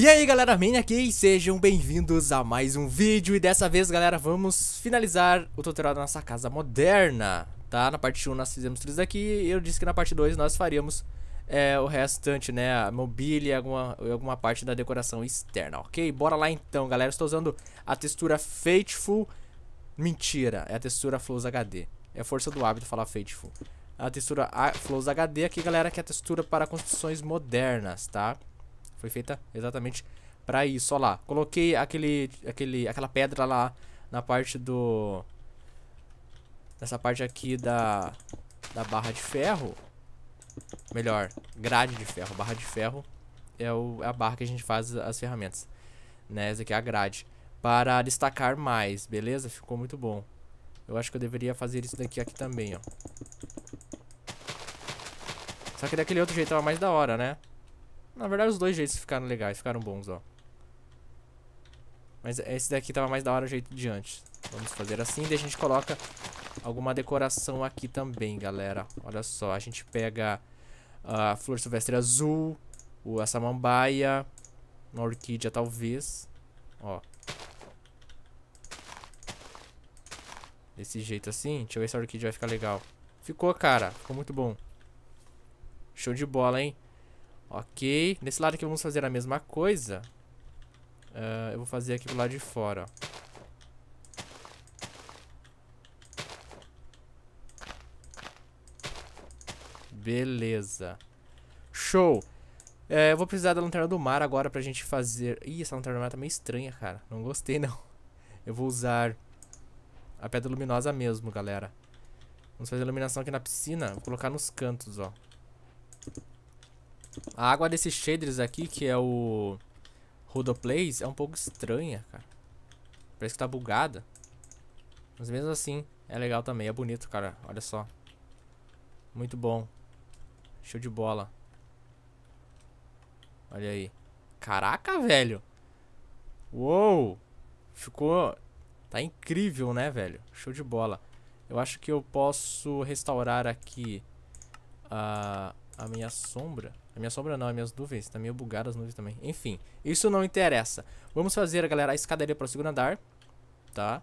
E aí galera, Mane aqui sejam bem-vindos a mais um vídeo E dessa vez galera, vamos finalizar o tutorial da nossa casa moderna Tá? Na parte 1 nós fizemos tudo isso daqui E eu disse que na parte 2 nós faríamos é, o restante, né? A mobília e alguma, alguma parte da decoração externa, ok? Bora lá então galera, estou usando a textura Fateful Mentira, é a textura Flows HD É força do hábito falar Fateful A textura Flows HD aqui galera, que é a textura para construções modernas, Tá? Foi feita exatamente para isso, ó lá. Coloquei aquele, aquele, aquela pedra lá na parte do... Nessa parte aqui da, da barra de ferro. Melhor, grade de ferro. Barra de ferro é, o, é a barra que a gente faz as ferramentas. Né? Essa aqui é a grade. Para destacar mais, beleza? Ficou muito bom. Eu acho que eu deveria fazer isso daqui aqui também, ó. Só que daquele outro jeito tava mais da hora, né? Na verdade, os dois jeitos ficaram legais, ficaram bons, ó. Mas esse daqui tava mais da hora o jeito de antes. Vamos fazer assim e a gente coloca alguma decoração aqui também, galera. Olha só, a gente pega a flor silvestre azul, a samambaia, uma orquídea talvez. Ó. Desse jeito assim. Deixa eu ver se a orquídea vai ficar legal. Ficou, cara. Ficou muito bom. Show de bola, hein? Ok. Nesse lado aqui vamos fazer a mesma coisa. Uh, eu vou fazer aqui pro lado de fora, Beleza. Show. É, eu vou precisar da lanterna do mar agora pra gente fazer... Ih, essa lanterna do mar tá meio estranha, cara. Não gostei, não. Eu vou usar a pedra luminosa mesmo, galera. Vamos fazer a iluminação aqui na piscina. Vou colocar nos cantos, ó. A água desses shaders aqui, que é o Rodoplays, é um pouco estranha, cara. Parece que tá bugada. Mas mesmo assim, é legal também. É bonito, cara. Olha só. Muito bom. Show de bola. Olha aí. Caraca, velho. Uou. Ficou... Tá incrível, né, velho? Show de bola. Eu acho que eu posso restaurar aqui a, ah, a minha sombra. A minha sombra não, as minhas nuvens. Tá meio bugada as nuvens também. Enfim, isso não interessa. Vamos fazer, galera, a escadaria para segundo andar. Tá?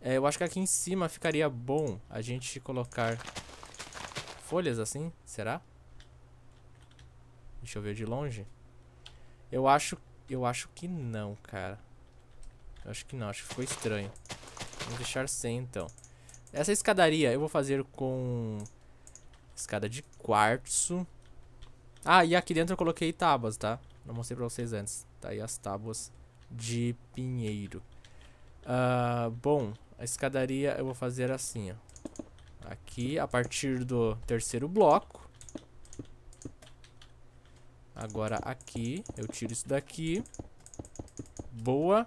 É, eu acho que aqui em cima ficaria bom a gente colocar folhas assim, será? Deixa eu ver de longe. Eu acho, eu acho que não, cara. Eu acho que não, acho que ficou estranho. Vamos deixar sem então. Essa escadaria eu vou fazer com escada de quartzo. Ah, e aqui dentro eu coloquei tábuas, tá? Não mostrei pra vocês antes. Tá aí as tábuas de pinheiro. Uh, bom, a escadaria eu vou fazer assim, ó. Aqui, a partir do terceiro bloco. Agora aqui, eu tiro isso daqui. Boa.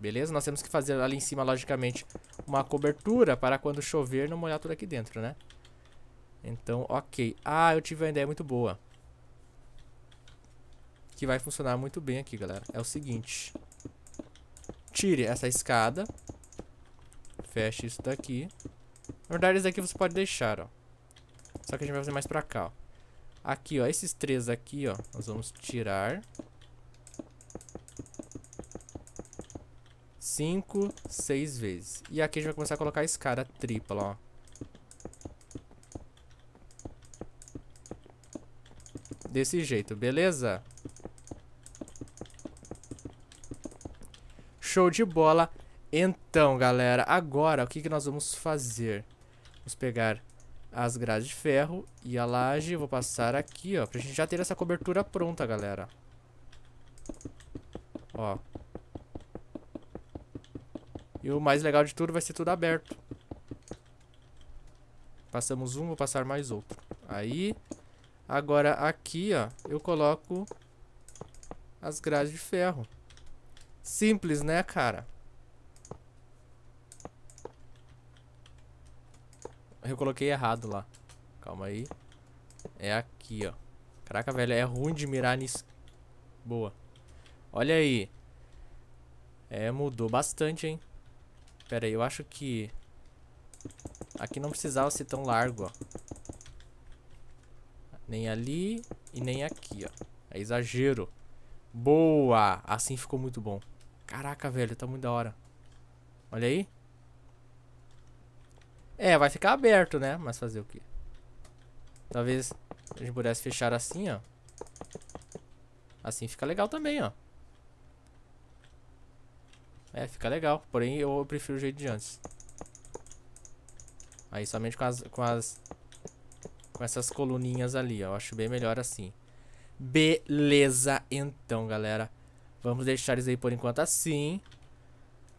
Beleza? Nós temos que fazer ali em cima, logicamente, uma cobertura para quando chover não molhar tudo aqui dentro, né? Então, ok. Ah, eu tive uma ideia muito boa que vai funcionar muito bem aqui, galera. É o seguinte. Tire essa escada. Feche isso daqui. Na verdade, isso daqui você pode deixar, ó. Só que a gente vai fazer mais pra cá, ó. Aqui, ó. Esses três aqui, ó. Nós vamos tirar. cinco seis vezes. E aqui a gente vai começar a colocar a escada tripla, ó. Desse jeito, beleza? Show de bola. Então, galera, agora o que, que nós vamos fazer? Vamos pegar as grades de ferro e a laje. Vou passar aqui, ó, pra gente já ter essa cobertura pronta, galera. Ó. E o mais legal de tudo vai ser tudo aberto. Passamos um, vou passar mais outro. Aí, agora aqui, ó, eu coloco as grades de ferro. Simples, né, cara? Eu coloquei errado lá. Calma aí. É aqui, ó. Caraca, velho, é ruim de mirar nisso. Boa. Olha aí. É, mudou bastante, hein? Pera aí, eu acho que... Aqui não precisava ser tão largo, ó. Nem ali e nem aqui, ó. É exagero. Boa! Assim ficou muito bom. Caraca, velho, tá muito da hora. Olha aí. É, vai ficar aberto, né? Mas fazer o quê? Talvez a gente pudesse fechar assim, ó. Assim fica legal também, ó. É, fica legal. Porém, eu prefiro o jeito de antes. Aí somente com as, com as... Com essas coluninhas ali, ó. Eu acho bem melhor assim. Beleza, então, galera. Vamos deixar eles aí por enquanto assim.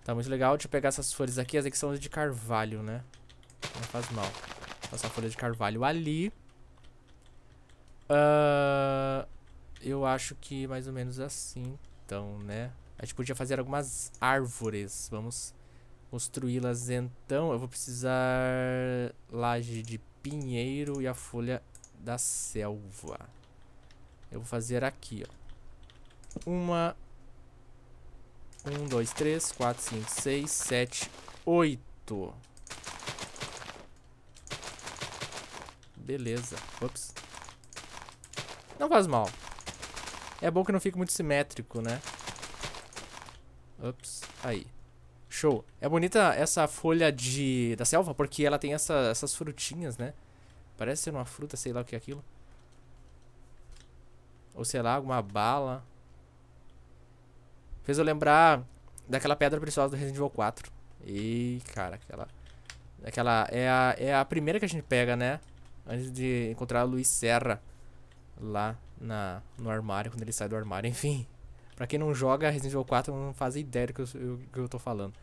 Tá muito legal. Deixa eu pegar essas folhas aqui. As aqui são de carvalho, né? Não faz mal. Passar a folha de carvalho ali. Uh, eu acho que mais ou menos assim, então, né? A gente podia fazer algumas árvores. Vamos construí-las então. Eu vou precisar laje de pinheiro e a folha da selva. Eu vou fazer aqui, ó. Uma, 1, 2, 3, 4, 5, 6, 7, 8. Beleza. Ops. Não faz mal. É bom que não fique muito simétrico, né? Ops. Aí. Show. É bonita essa folha de da selva, porque ela tem essa, essas frutinhas, né? Parece ser uma fruta, sei lá o que é aquilo. Ou sei lá, alguma bala. Fez eu lembrar daquela pedra preciosa do Resident Evil 4. E, cara, aquela. Aquela. É a, é a primeira que a gente pega, né? Antes de encontrar o Luiz Serra lá na, no armário, quando ele sai do armário, enfim. Pra quem não joga Resident Evil 4, não faz ideia do que eu, que eu tô falando.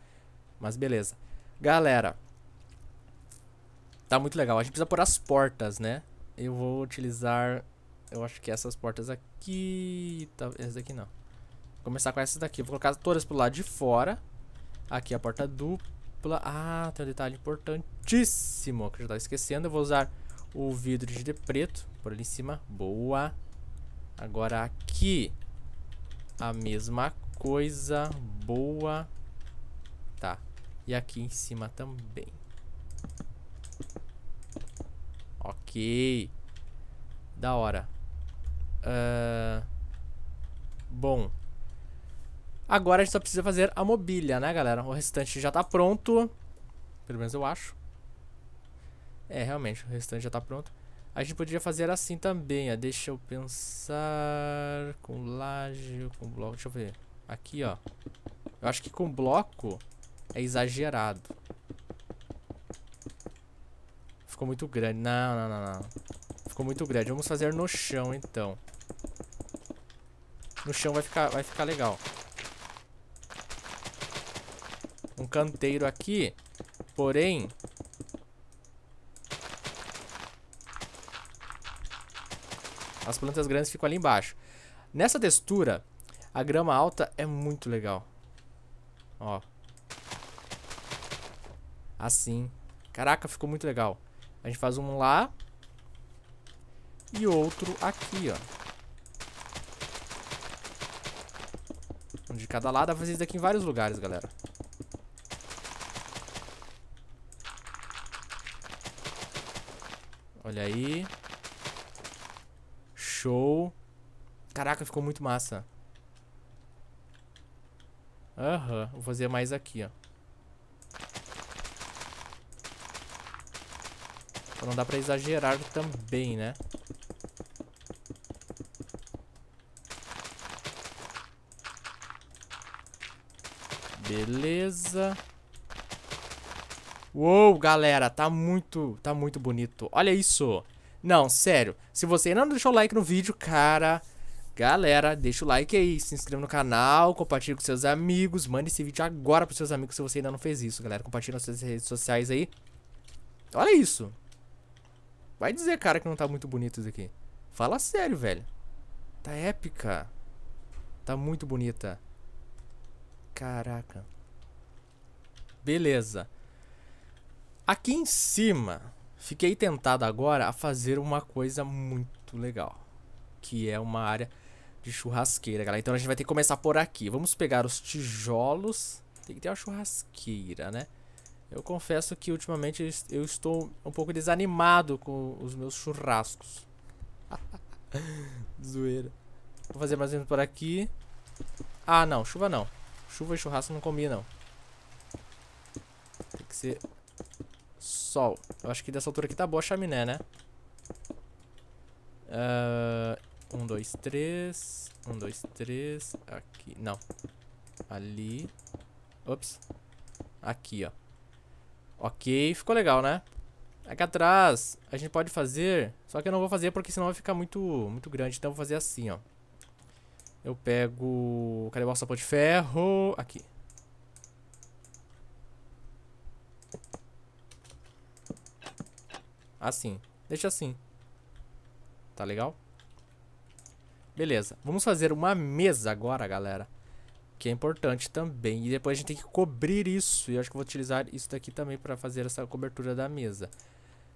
Mas beleza. Galera. Tá muito legal. A gente precisa pôr as portas, né? Eu vou utilizar. Eu acho que essas portas aqui. Tá, essa daqui não começar com essas daqui. Vou colocar todas pro lado de fora. Aqui a porta dupla. Ah, tem um detalhe importantíssimo que eu já tava esquecendo. Eu vou usar o vidro de preto por ali em cima. Boa. Agora aqui a mesma coisa. Boa. Tá. E aqui em cima também. Ok. Da hora. Uh, bom. Agora a gente só precisa fazer a mobília, né, galera? O restante já tá pronto. Pelo menos eu acho. É, realmente, o restante já tá pronto. A gente poderia fazer assim também, ó. Deixa eu pensar... Com laje, com bloco... Deixa eu ver. Aqui, ó. Eu acho que com bloco é exagerado. Ficou muito grande. Não, não, não, não. Ficou muito grande. Vamos fazer no chão, então. No chão vai ficar, vai ficar legal um canteiro aqui. Porém... As plantas grandes ficam ali embaixo. Nessa textura, a grama alta é muito legal. Ó. Assim. Caraca, ficou muito legal. A gente faz um lá. E outro aqui, ó. Um de cada lado. Dá pra fazer isso daqui em vários lugares, galera. Olha aí. Show. Caraca, ficou muito massa. Aham, uhum. vou fazer mais aqui, ó. Não dá pra exagerar também, né? Beleza. Uou, galera, tá muito, tá muito bonito. Olha isso. Não, sério, se você ainda não deixou o like no vídeo, cara... Galera, deixa o like aí, se inscreva no canal, compartilhe com seus amigos, manda esse vídeo agora pros seus amigos se você ainda não fez isso, galera. Compartilhe nas suas redes sociais aí. Olha isso. Vai dizer, cara, que não tá muito bonito isso aqui. Fala sério, velho. Tá épica. Tá muito bonita. Caraca. Beleza. Aqui em cima, fiquei tentado agora a fazer uma coisa muito legal, que é uma área de churrasqueira, galera. Então a gente vai ter que começar por aqui. Vamos pegar os tijolos. Tem que ter uma churrasqueira, né? Eu confesso que ultimamente eu estou um pouco desanimado com os meus churrascos. Zoeira. Vou fazer mais ou menos por aqui. Ah, não. Chuva não. Chuva e churrasco não combinam. Tem que ser Sol. Eu acho que dessa altura aqui tá boa a chaminé, né? Uh, um, dois, três. Um, dois, três. Aqui. Não. Ali. Ops. Aqui, ó. Ok, ficou legal, né? Aqui atrás a gente pode fazer, só que eu não vou fazer porque senão vai ficar muito, muito grande. Então eu vou fazer assim, ó. Eu pego... Cadê o alçapão de ferro? Aqui. Assim. Deixa assim. Tá legal? Beleza. Vamos fazer uma mesa agora, galera. Que é importante também. E depois a gente tem que cobrir isso. E eu acho que vou utilizar isso daqui também para fazer essa cobertura da mesa.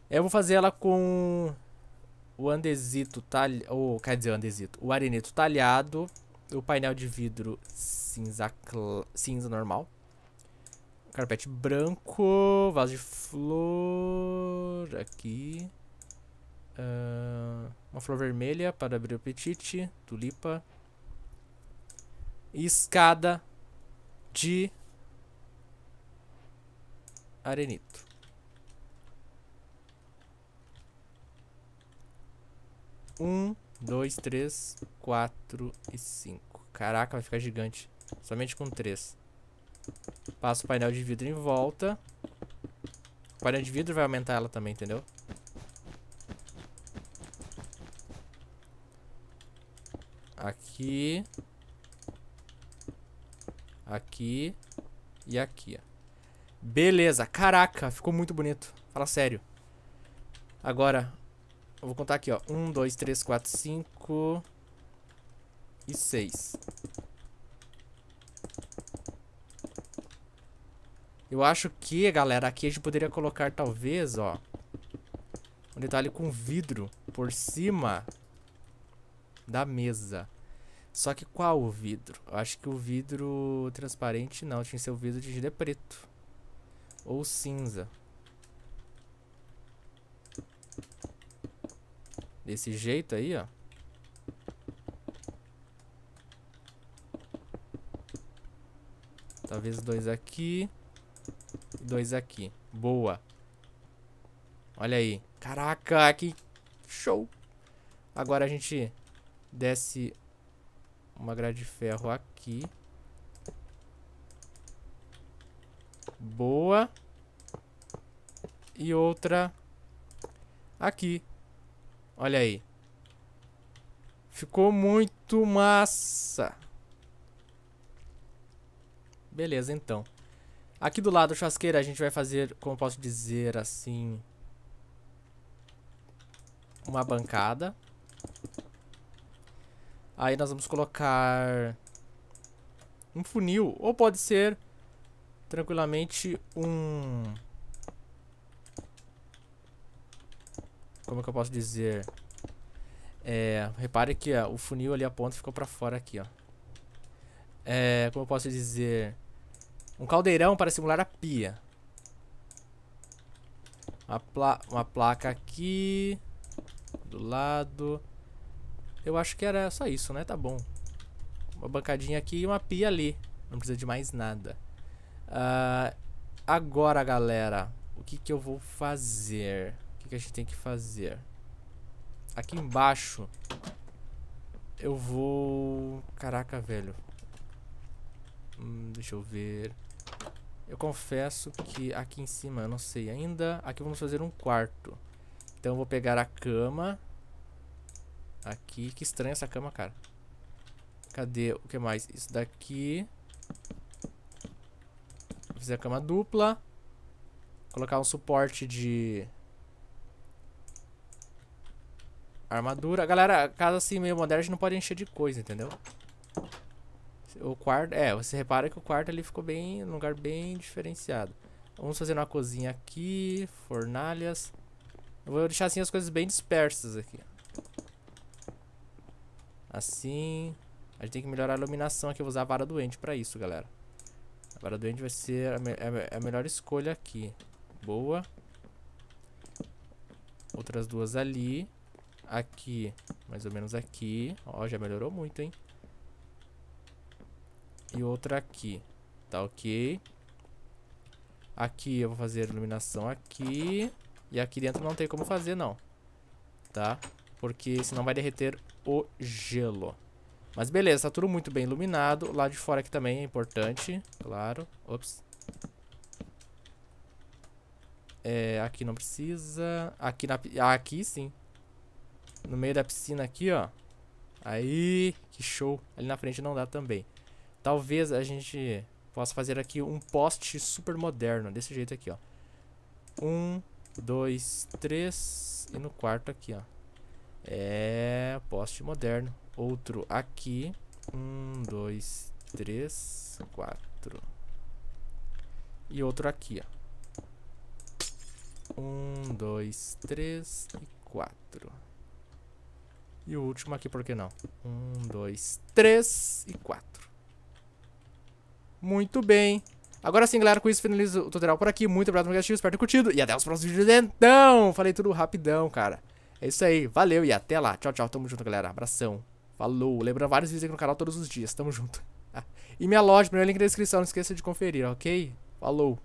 Eu vou fazer ela com o andesito talhado. quer dizer, o andesito. O arenito talhado. O painel de vidro cinza, cinza normal. Carpete branco, vaso de flor aqui. Uh, uma flor vermelha para abrir o apetite, tulipa. E escada de arenito. Um, dois, três, quatro e cinco. Caraca, vai ficar gigante. Somente com três. Passa o painel de vidro em volta. O painel de vidro vai aumentar ela também, entendeu? Aqui. Aqui. E aqui, ó. Beleza, caraca, ficou muito bonito. Fala sério. Agora, eu vou contar aqui, ó. Um, dois, três, quatro, cinco e seis. Eu acho que, galera, aqui a gente poderia colocar talvez, ó, um detalhe com vidro por cima da mesa. Só que qual o vidro? Eu acho que o vidro transparente não, tinha que ser o vidro de gilet preto. Ou cinza. Desse jeito aí, ó. Talvez dois aqui dois aqui. Boa. Olha aí. Caraca, que show. Agora a gente desce uma grade de ferro aqui. Boa. E outra aqui. Olha aí. Ficou muito massa. Beleza, então. Aqui do lado, chasqueira, a gente vai fazer, como posso dizer assim... Uma bancada. Aí nós vamos colocar... Um funil, ou pode ser... Tranquilamente um... Como é que eu posso dizer? É, repare que ó, o funil ali a ponta ficou pra fora aqui, ó. É, como eu posso dizer... Um caldeirão para simular a pia. Uma, pla uma placa aqui. Do lado. Eu acho que era só isso, né? Tá bom. Uma bancadinha aqui e uma pia ali. Não precisa de mais nada. Uh, agora, galera. O que, que eu vou fazer? O que, que a gente tem que fazer? Aqui embaixo eu vou. Caraca, velho. Hum, deixa eu ver. Eu confesso que aqui em cima eu não sei ainda. Aqui vamos fazer um quarto. Então eu vou pegar a cama. Aqui. Que estranha essa cama, cara. Cadê? O que mais? Isso daqui. Vou fazer a cama dupla. Colocar um suporte de... Armadura. Galera, casa assim meio moderna a gente não pode encher de coisa, entendeu? Entendeu? O quarto, é, você repara que o quarto ali ficou bem, um lugar bem diferenciado. Vamos fazer uma cozinha aqui, fornalhas. Eu vou deixar assim as coisas bem dispersas aqui. Assim. A gente tem que melhorar a iluminação aqui. Eu vou usar a vara doente pra isso, galera. A vara doente vai ser a, me é, é a melhor escolha aqui. Boa. Outras duas ali. Aqui. Mais ou menos aqui. Ó, já melhorou muito, hein e outra aqui. Tá ok. Aqui eu vou fazer iluminação aqui. E aqui dentro não tem como fazer, não. Tá? Porque senão vai derreter o gelo. Mas beleza, tá tudo muito bem iluminado. Lá de fora aqui também é importante, claro. Ops. É, aqui não precisa. Aqui na ah, aqui sim. No meio da piscina aqui, ó. Aí, que show. Ali na frente não dá também. Talvez a gente possa fazer aqui um poste super moderno, desse jeito aqui, ó. Um, dois, três e no quarto aqui, ó. É poste moderno. Outro aqui. Um, dois, três, quatro. E outro aqui, ó. Um, dois, três e quatro. E o último aqui, por que não? Um, dois, três e quatro. Muito bem. Agora sim, galera, com isso finalizo o tutorial por aqui. Muito obrigado por assistir, espero ter curtido. E até os próximos vídeos, então. Falei tudo rapidão, cara. É isso aí, valeu e até lá. Tchau, tchau. Tamo junto, galera. Abração. Falou. Lembrando vários vídeos aqui no canal todos os dias. Tamo junto. e minha loja, primeiro link na descrição. Não esqueça de conferir, ok? Falou.